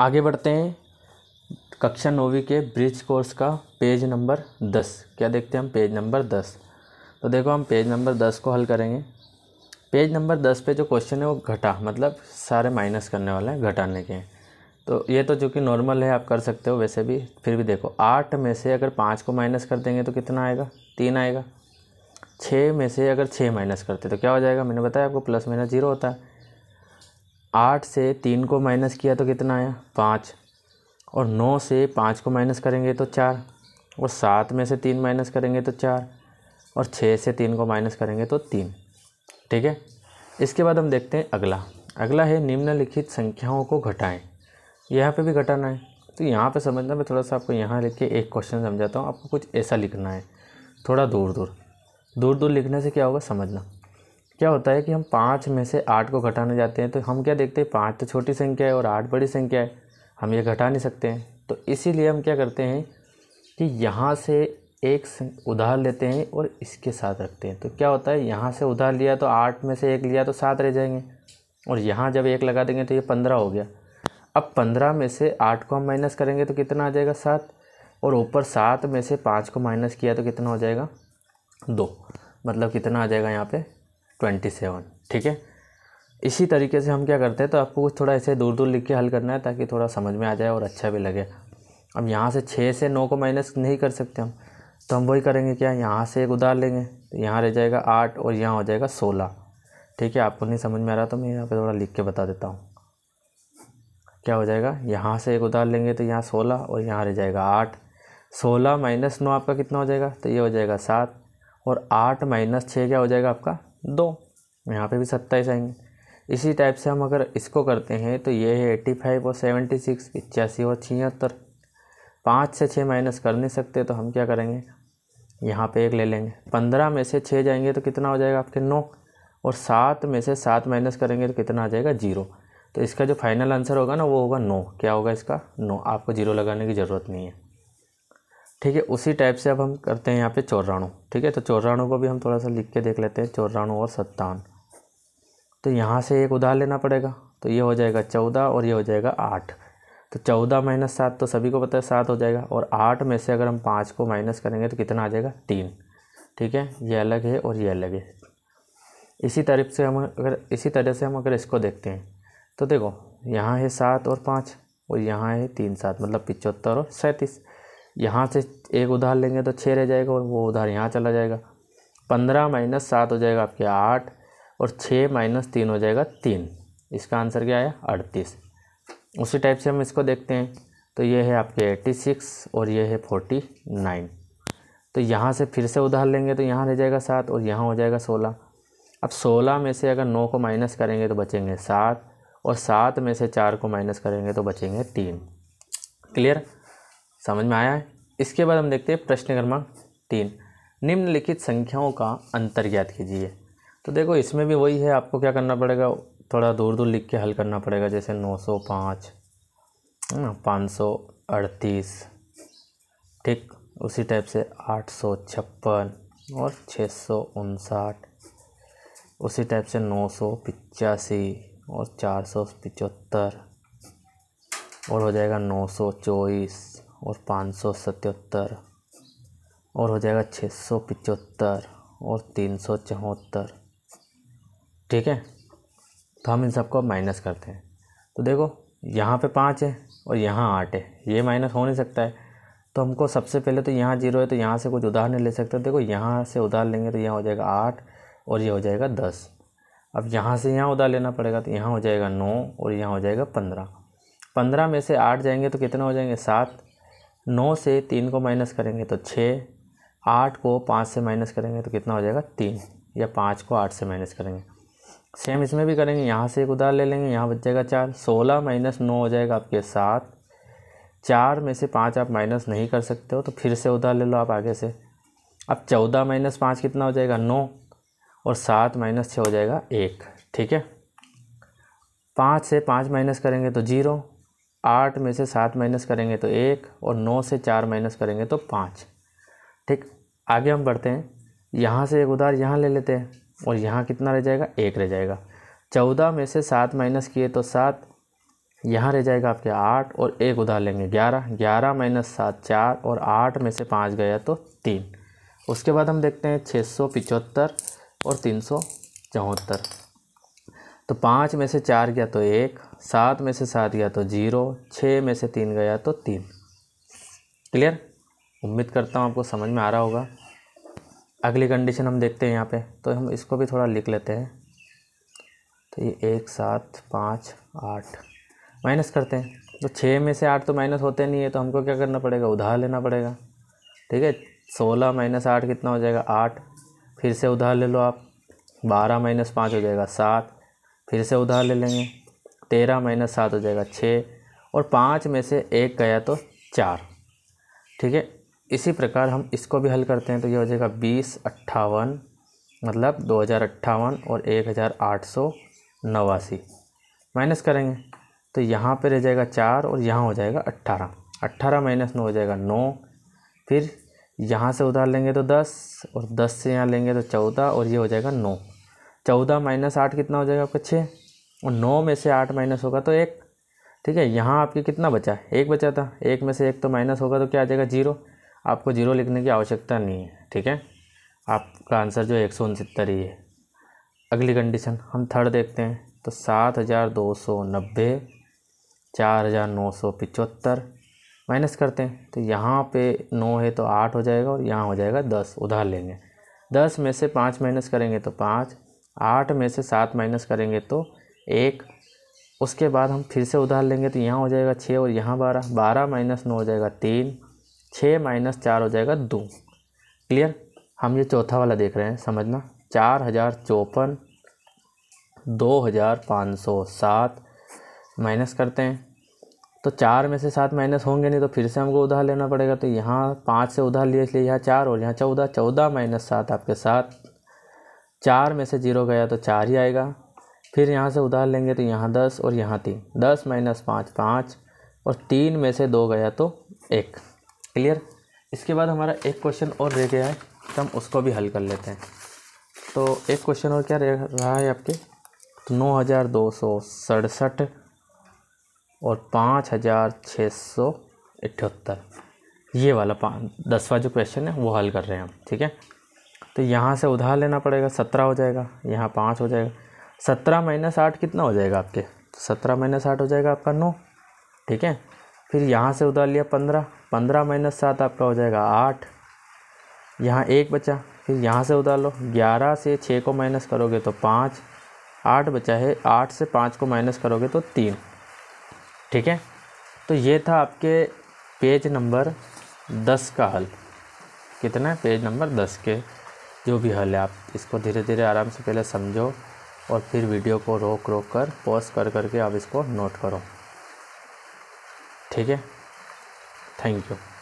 आगे बढ़ते हैं कक्षा नौवीं के ब्रिज कोर्स का पेज नंबर दस क्या देखते हैं हम पेज नंबर दस तो देखो हम पेज नंबर दस को हल करेंगे पेज नंबर दस पे जो क्वेश्चन है वो घटा मतलब सारे माइनस करने वाले हैं घटाने के हैं तो ये तो जो कि नॉर्मल है आप कर सकते हो वैसे भी फिर भी देखो आठ में से अगर पाँच को माइनस कर देंगे तो कितना आएगा तीन आएगा छः में से अगर छः माइनस करते तो क्या हो जाएगा मैंने बताया आपको प्लस माइनस जीरो होता है आठ से तीन को माइनस किया तो कितना आया पाँच और नौ से पाँच को माइनस करेंगे तो चार और सात में से तीन माइनस करेंगे तो चार और छः से तीन को माइनस करेंगे तो तीन ठीक है इसके बाद हम देखते हैं अगला अगला है निम्नलिखित संख्याओं को घटाएं यहाँ पे भी घटाना है तो यहाँ पे समझना मैं थोड़ा सा आपको यहाँ लिख के एक क्वेश्चन समझाता हूँ आपको कुछ ऐसा लिखना है थोड़ा दूर दूर दूर दूर लिखने से क्या होगा समझना क्या होता है कि हम पाँच में से आठ को घटाने जाते हैं तो हम क्या देखते हैं पाँच तो छोटी संख्या है और आठ बड़ी संख्या है हम ये घटा नहीं सकते हैं तो इसीलिए हम क्या करते हैं कि यहाँ से एक उधार लेते हैं और इसके साथ रखते हैं तो क्या होता है यहाँ से उधार लिया तो आठ में से एक लिया तो सात रह जाएंगे और यहाँ जब एक लगा देंगे तो ये पंद्रह हो गया अब पंद्रह में से आठ को हम माइनस करेंगे तो कितना आ जाएगा सात और ऊपर सात में से पाँच को माइनस किया तो कितना हो जाएगा दो मतलब कितना आ जाएगा यहाँ पे ट्वेंटी सेवन ठीक है इसी तरीके से हम क्या करते हैं तो आपको कुछ थोड़ा ऐसे दूर दूर लिख के हल करना है ताकि थोड़ा समझ में आ जाए और अच्छा भी लगे अब यहाँ से छः से नौ को माइनस नहीं कर सकते हम तो हम वही करेंगे क्या यहाँ से एक उधार लेंगे तो यहाँ रह जाएगा आठ और यहाँ हो जाएगा सोलह ठीक है आपको नहीं समझ में आ रहा तो मैं यहाँ पर थोड़ा लिख के बता देता हूँ क्या हो जाएगा यहाँ से एक उधार लेंगे तो यहाँ सोलह और यहाँ रह जाएगा आठ सोलह माइनस नौ आपका कितना हो जाएगा तो ये हो जाएगा सात और आठ माइनस छः क्या हो जाएगा आपका दो यहाँ पे भी सत्ताईस आएंगे इसी टाइप से हम अगर इसको करते हैं तो ये है एट्टी फाइव और सेवेंटी सिक्स पिचासी और छिहत्तर पाँच से छः माइनस कर नहीं सकते तो हम क्या करेंगे यहाँ पे एक ले लेंगे पंद्रह में से छः जाएंगे तो कितना हो जाएगा आपके नौ और सात में से सात माइनस करेंगे तो कितना आ जाएगा जीरो तो इसका जो फाइनल आंसर होगा ना वो होगा नौ क्या होगा इसका नौ आपको जीरो लगाने की ज़रूरत नहीं है ठीक है उसी टाइप से अब हम करते हैं यहाँ पे चौराणु ठीक है तो चौराणु को भी हम थोड़ा सा लिख के देख लेते हैं चौराणु और सत्तावन तो यहाँ से एक उधार लेना पड़ेगा तो ये हो जाएगा चौदह और ये हो जाएगा आठ तो चौदह माइनस सात तो सभी को पता है सात हो जाएगा और आठ में से अगर हम पाँच को माइनस करेंगे तो कितना आ जाएगा तीन ठीक है ये अलग है और ये अलग है इसी तरफ से हम अगर इसी तरह से हम अगर इसको देखते हैं तो देखो यहाँ है सात और पाँच और यहाँ है तीन सात मतलब पिचहत्तर और सैंतीस यहाँ से एक उधार लेंगे तो छः रह जाएगा और वो उधार यहाँ चला जाएगा पंद्रह माइनस सात हो जाएगा आपके आठ और छः माइनस तीन हो जाएगा तीन इसका आंसर क्या है अड़तीस उसी टाइप से हम इसको देखते हैं तो ये है आपके एट्टी सिक्स और ये है फोर्टी नाइन तो यहाँ से फिर से उधार लेंगे तो यहाँ रह जाएगा सात और यहाँ हो जाएगा सोलह अब सोलह में से अगर नौ को माइनस करेंगे तो बचेंगे सात और सात में से चार को माइनस करेंगे तो बचेंगे तीन क्लियर समझ में आया है इसके बाद हम देखते हैं प्रश्न क्रमांक तीन निम्नलिखित संख्याओं का अंतर ज्ञात कीजिए तो देखो इसमें भी वही है आपको क्या करना पड़ेगा थोड़ा दूर दूर लिख के हल करना पड़ेगा जैसे नौ सौ पाँच है पाँच सौ अड़तीस ठीक उसी टाइप से आठ सौ छप्पन और छः सौ उसी टाइप से नौ सौ पिचासी और चार सौ पचहत्तर और हो जाएगा नौ सौ चौबीस और पाँच सौ सतहत्तर और हो जाएगा छः सौ पचहत्तर और तीन सौ चौहत्तर ठीक है तो हम इन सबको माइनस करते हैं तो देखो यहाँ पे पाँच है और यहाँ आठ है ये माइनस हो नहीं सकता है तो हमको सबसे पहले तो यहाँ जीरो है तो यहाँ से कुछ उधार नहीं ले सकते देखो यहाँ से उधार लेंगे तो यहाँ हो जाएगा आठ और ये हो जाएगा दस अब यहाँ से यहाँ उधार लेना पड़ेगा तो यहाँ हो जाएगा नौ और यहाँ हो जाएगा पंद्रह पंद्रह में से आठ जाएंगे तो कितना हो जाएंगे सात नौ से तीन को माइनस करेंगे तो छः आठ को पाँच से माइनस करेंगे तो कितना हो जाएगा तीन या पाँच को आठ से माइनस करेंगे सेम इसमें भी करेंगे यहाँ से एक उधार ले लेंगे यहाँ बच जाएगा चार सोलह माइनस नौ हो जाएगा आपके सात चार में से पाँच आप माइनस नहीं कर सकते हो तो फिर से उधार ले लो आप आगे से अब चौदह माइनस पाँच कितना हो जाएगा नौ और सात माइनस छः हो जाएगा एक ठीक है पाँच से पाँच माइनस करेंगे तो जीरो आठ में से सात माइनस करेंगे तो एक और नौ से चार माइनस करेंगे तो पाँच ठीक आगे हम बढ़ते हैं यहाँ से एक उधार यहाँ ले लेते हैं और यहाँ कितना रह जाएगा एक रह जाएगा चौदह में से सात माइनस किए तो सात यहाँ रह जाएगा आपके आठ और एक उधार लेंगे ग्यारह ग्यारह माइनस सात चार और आठ में से पाँच गया तो तीन उसके बाद हम देखते हैं छः सौ पिचहत्तर और तीन सौ चौहत्तर तो पाँच में से चार गया तो एक सात में से सात गया तो ज़ीरो छः में से तीन गया तो तीन क्लियर उम्मीद करता हूँ आपको समझ में आ रहा होगा अगली कंडीशन हम देखते हैं यहाँ पे तो हम इसको भी थोड़ा लिख लेते हैं तो ये एक सात पाँच आठ माइनस करते हैं तो छः में से आठ तो माइनस होते नहीं है तो हमको क्या करना पड़ेगा उधार लेना पड़ेगा ठीक है सोलह माइनस आठ कितना हो जाएगा आठ फिर से उधार ले लो आप बारह माइनस पाँच हो जाएगा सात फिर से उधार ले लेंगे तेरह माइनस सात हो जाएगा छः और पाँच में से एक गया तो चार ठीक है इसी प्रकार हम इसको भी हल करते हैं तो ये हो जाएगा बीस अट्ठावन मतलब दो हज़ार अट्ठावन और एक हज़ार आठ सौ नवासी माइनस करेंगे तो यहाँ पे रह जाएगा चार और यहाँ हो जाएगा अट्ठारह अट्ठारह माइनस नौ हो जाएगा नौ फिर यहाँ से उधार लेंगे तो दस और दस से यहाँ लेंगे तो चौदह और ये हो जाएगा नौ चौदह माइनस आठ कितना हो जाएगा आपका छः और नौ में से आठ माइनस होगा तो एक ठीक है यहाँ आपके कितना बचा है एक बचा था एक में से एक तो माइनस होगा तो क्या आ जाएगा जीरो आपको जीरो लिखने की आवश्यकता नहीं है ठीक है आपका आंसर जो एक सौ उनसत्तर ही है अगली कंडीशन हम थर्ड देखते हैं तो सात हज़ार दो सौ नब्बे चार हज़ार नौ सौ पिचहत्तर माइनस करते हैं तो यहाँ पे नौ है तो आठ हो जाएगा और यहाँ हो जाएगा दस उधार लेंगे दस में से पाँच माइनस करेंगे तो पाँच आठ में से सात माइनस करेंगे तो एक उसके बाद हम फिर से उधार लेंगे तो यहाँ हो जाएगा छः और यहाँ बारह बारह माइनस नौ हो जाएगा तीन छः माइनस चार हो जाएगा दो क्लियर हम ये चौथा वाला देख रहे हैं समझना चार हज़ार चौपन दो हज़ार पाँच सौ सात माइनस करते हैं तो चार में से सात माइनस होंगे नहीं तो फिर से हमको उधार लेना पड़ेगा तो यहाँ पाँच से उधार लिए इसलिए यहाँ चार और यहाँ चौदह चौदह माइनस सात आपके साथ चार में से जीरो गया तो चार ही आएगा फिर यहाँ से उधार लेंगे तो यहाँ दस और यहाँ तीन दस माइनस पाँच पाँच और तीन में से दो गया तो एक क्लियर इसके बाद हमारा एक क्वेश्चन और रह गया है तो हम उसको भी हल कर लेते हैं तो एक क्वेश्चन और क्या रह रहा है आपके तो नौ हज़ार दो सौ सड़सठ और पाँच हज़ार छः सौ अठहत्तर ये वाला पाँच दसवा जो क्वेश्चन है वो हल कर रहे हैं हम ठीक है तो यहाँ से उधार लेना पड़ेगा सत्रह हो जाएगा यहाँ पाँच हो जाएगा सत्रह माइनस आठ कितना हो जाएगा आपके तो सत्रह माइनस आठ हो जाएगा आपका नौ ठीक है फिर यहाँ से उधार लिया पंद्रह पंद्रह माइनस सात आपका हो जाएगा आठ यहाँ एक बचा फिर यहाँ से उधार लो ग्यारह से छः को माइनस करोगे तो पाँच आठ बचा है आठ से पाँच को माइनस करोगे तो तीन ठीक है तो ये था आपके पेज नंबर दस का हल कितना है पेज नंबर दस के जो भी हल है आप इसको धीरे धीरे आराम से पहले समझो और फिर वीडियो को रोक रोक कर पॉज कर करके आप इसको नोट करो ठीक है थैंक यू